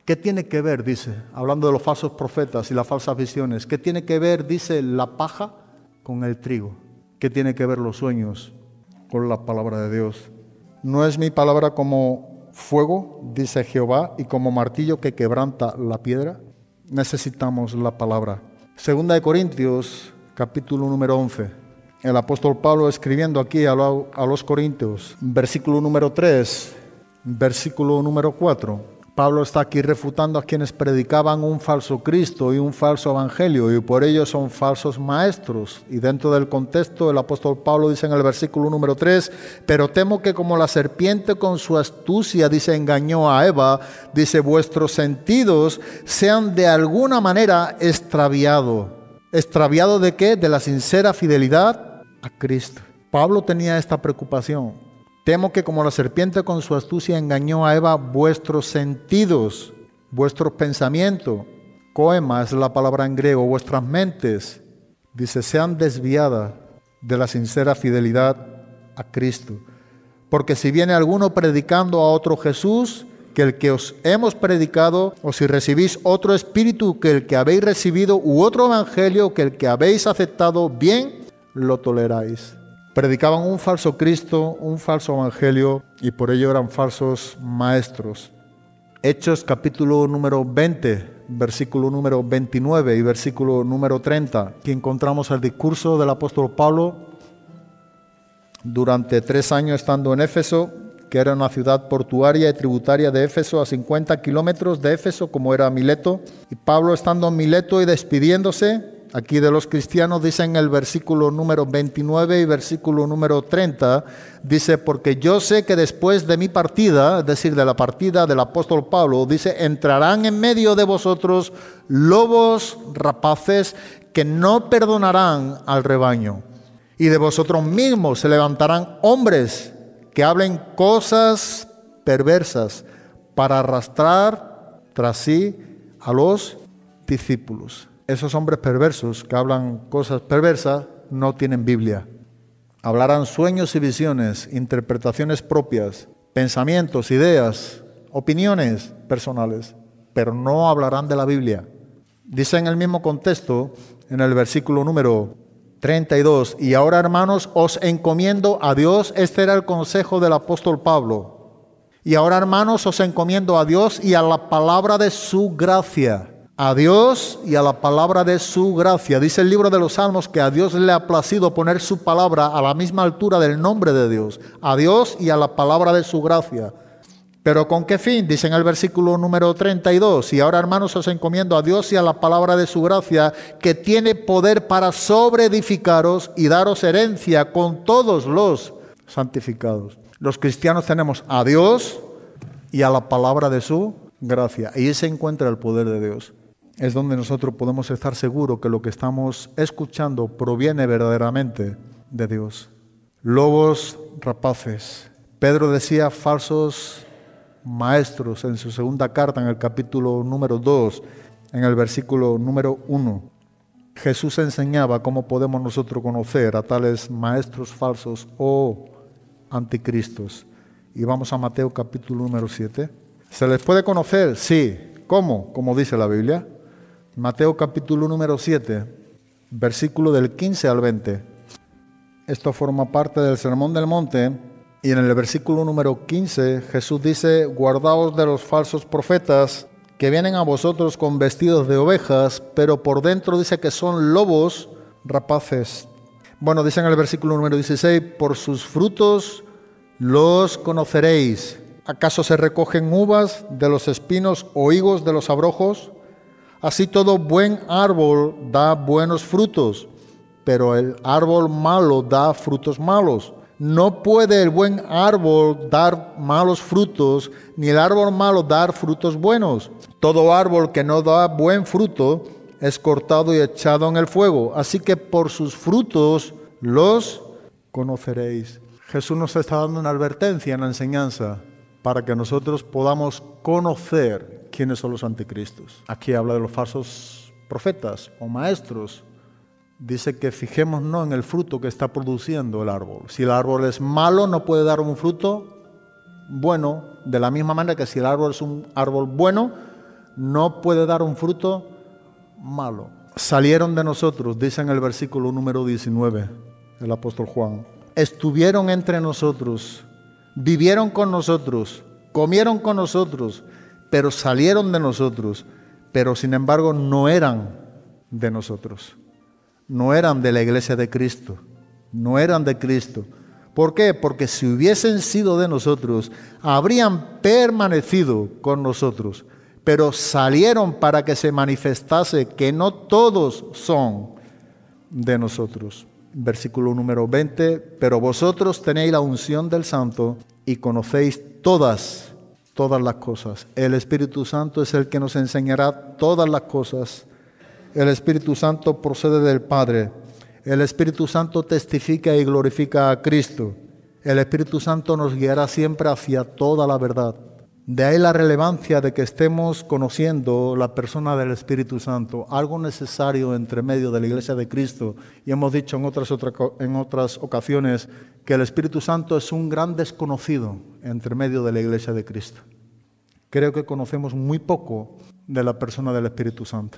B: ¿Qué tiene que ver, dice, hablando de los falsos profetas y las falsas visiones, qué tiene que ver, dice, la paja con el trigo? ¿Qué tiene que ver los sueños con la palabra de Dios? No es mi palabra como fuego, dice Jehová, y como martillo que quebranta la piedra, necesitamos la palabra. Segunda de Corintios, capítulo número 11. El apóstol Pablo escribiendo aquí a, a los Corintios, versículo número 3, versículo número 4. Pablo está aquí refutando a quienes predicaban un falso Cristo y un falso Evangelio y por ello son falsos maestros. Y dentro del contexto el apóstol Pablo dice en el versículo número 3, pero temo que como la serpiente con su astucia, dice, engañó a Eva, dice, vuestros sentidos sean de alguna manera extraviado. ¿Extraviado de qué? De la sincera fidelidad a Cristo. Pablo tenía esta preocupación Temo que como la serpiente con su astucia engañó a Eva, vuestros sentidos, vuestros pensamientos, coema es la palabra en griego, vuestras mentes, dice, sean desviadas de la sincera fidelidad a Cristo. Porque si viene alguno predicando a otro Jesús, que el que os hemos predicado, o si recibís otro espíritu que el que habéis recibido, u otro evangelio que el que habéis aceptado, bien lo toleráis. Predicaban un falso Cristo, un falso Evangelio y por ello eran falsos maestros. Hechos capítulo número 20, versículo número 29 y versículo número 30, que encontramos el discurso del apóstol Pablo durante tres años estando en Éfeso, que era una ciudad portuaria y tributaria de Éfeso, a 50 kilómetros de Éfeso, como era Mileto. Y Pablo estando en Mileto y despidiéndose, aquí de los cristianos, dice en el versículo número 29 y versículo número 30, dice, porque yo sé que después de mi partida, es decir, de la partida del apóstol Pablo, dice, entrarán en medio de vosotros lobos rapaces que no perdonarán al rebaño. Y de vosotros mismos se levantarán hombres que hablen cosas perversas para arrastrar tras sí a los discípulos esos hombres perversos que hablan cosas perversas no tienen Biblia. Hablarán sueños y visiones, interpretaciones propias, pensamientos, ideas, opiniones personales, pero no hablarán de la Biblia. Dice en el mismo contexto, en el versículo número 32, y ahora hermanos os encomiendo a Dios, este era el consejo del apóstol Pablo, y ahora hermanos os encomiendo a Dios y a la palabra de su gracia a Dios y a la palabra de su gracia. Dice el libro de los Salmos que a Dios le ha placido poner su palabra a la misma altura del nombre de Dios, a Dios y a la palabra de su gracia. Pero con qué fin, dice en el versículo número 32, y ahora hermanos os encomiendo a Dios y a la palabra de su gracia, que tiene poder para sobreedificaros y daros herencia con todos los santificados. Los cristianos tenemos a Dios y a la palabra de su gracia. Ahí se encuentra el poder de Dios es donde nosotros podemos estar seguros que lo que estamos escuchando proviene verdaderamente de Dios. Lobos rapaces. Pedro decía falsos maestros en su segunda carta, en el capítulo número 2, en el versículo número 1. Jesús enseñaba cómo podemos nosotros conocer a tales maestros falsos o oh, anticristos. Y vamos a Mateo capítulo número 7. ¿Se les puede conocer? Sí. ¿Cómo? Como dice la Biblia. Mateo capítulo número 7, versículo del 15 al 20. Esto forma parte del Sermón del Monte y en el versículo número 15 Jesús dice, guardaos de los falsos profetas que vienen a vosotros con vestidos de ovejas, pero por dentro dice que son lobos rapaces. Bueno, dice en el versículo número 16, por sus frutos los conoceréis. ¿Acaso se recogen uvas de los espinos o higos de los abrojos? Así todo buen árbol da buenos frutos, pero el árbol malo da frutos malos. No puede el buen árbol dar malos frutos, ni el árbol malo dar frutos buenos. Todo árbol que no da buen fruto es cortado y echado en el fuego. Así que por sus frutos los conoceréis. Jesús nos está dando una advertencia en la enseñanza para que nosotros podamos conocer quiénes son los anticristos. Aquí habla de los falsos profetas o maestros. Dice que fijémonos en el fruto que está produciendo el árbol. Si el árbol es malo, no puede dar un fruto bueno. De la misma manera que si el árbol es un árbol bueno, no puede dar un fruto malo. Salieron de nosotros, dice en el versículo número 19 el apóstol Juan. Estuvieron entre nosotros, vivieron con nosotros, comieron con nosotros, pero salieron de nosotros, pero sin embargo no eran de nosotros, no eran de la iglesia de Cristo, no eran de Cristo. ¿Por qué? Porque si hubiesen sido de nosotros, habrían permanecido con nosotros, pero salieron para que se manifestase que no todos son de nosotros. Versículo número 20, pero vosotros tenéis la unción del santo y conocéis todas todas las cosas. El Espíritu Santo es el que nos enseñará todas las cosas. El Espíritu Santo procede del Padre. El Espíritu Santo testifica y glorifica a Cristo. El Espíritu Santo nos guiará siempre hacia toda la verdad. De ahí la relevancia de que estemos conociendo la persona del Espíritu Santo, algo necesario entre medio de la iglesia de Cristo. Y hemos dicho en otras, en otras ocasiones que el Espíritu Santo es un gran desconocido entre medio de la iglesia de Cristo. Creo que conocemos muy poco de la persona del Espíritu Santo.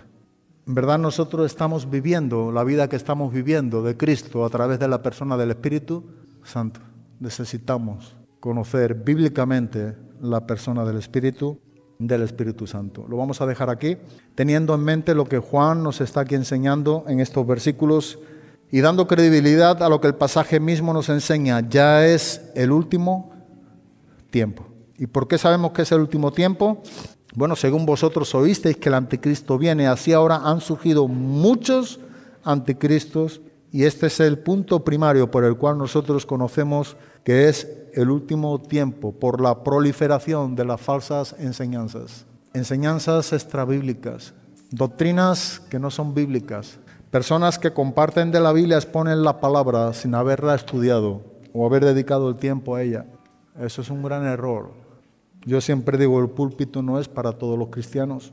B: En verdad nosotros estamos viviendo la vida que estamos viviendo de Cristo a través de la persona del Espíritu Santo. Necesitamos conocer bíblicamente la persona del Espíritu, del Espíritu Santo. Lo vamos a dejar aquí, teniendo en mente lo que Juan nos está aquí enseñando en estos versículos y dando credibilidad a lo que el pasaje mismo nos enseña. Ya es el último tiempo. ¿Y por qué sabemos que es el último tiempo? Bueno, según vosotros oísteis que el anticristo viene, así ahora han surgido muchos anticristos y este es el punto primario por el cual nosotros conocemos que es el último tiempo por la proliferación de las falsas enseñanzas, enseñanzas extrabíblicas, doctrinas que no son bíblicas, personas que comparten de la Biblia exponen la palabra sin haberla estudiado o haber dedicado el tiempo a ella. Eso es un gran error. Yo siempre digo, el púlpito no es para todos los cristianos.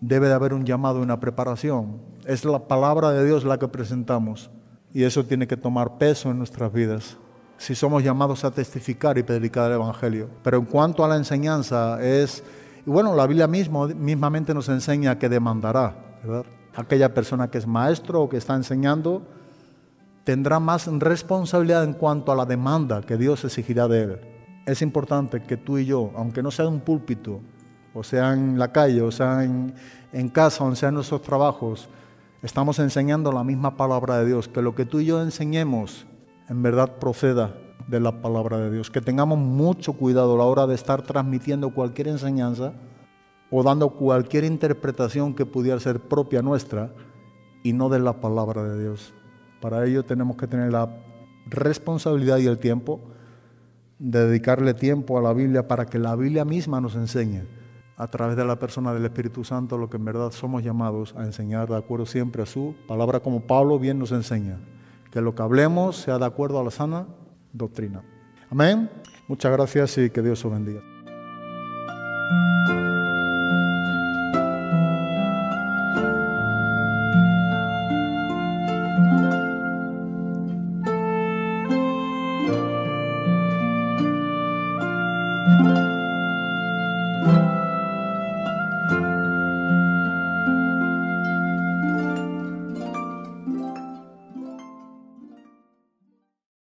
B: Debe de haber un llamado, una preparación. Es la palabra de Dios la que presentamos y eso tiene que tomar peso en nuestras vidas si somos llamados a testificar y predicar el Evangelio. Pero en cuanto a la enseñanza, es, y bueno, la Biblia mismo, mismamente nos enseña que demandará, Aquella persona que es maestro o que está enseñando tendrá más responsabilidad en cuanto a la demanda que Dios exigirá de él. Es importante que tú y yo, aunque no sea en un púlpito, o sea en la calle, o sea en, en casa, o sea en nuestros trabajos, estamos enseñando la misma palabra de Dios, que lo que tú y yo enseñemos en verdad proceda de la palabra de Dios. Que tengamos mucho cuidado a la hora de estar transmitiendo cualquier enseñanza o dando cualquier interpretación que pudiera ser propia nuestra y no de la palabra de Dios. Para ello tenemos que tener la responsabilidad y el tiempo de dedicarle tiempo a la Biblia para que la Biblia misma nos enseñe a través de la persona del Espíritu Santo lo que en verdad somos llamados a enseñar de acuerdo siempre a su palabra como Pablo bien nos enseña que lo que hablemos sea de acuerdo a la sana doctrina. Amén. Muchas gracias y que Dios os bendiga.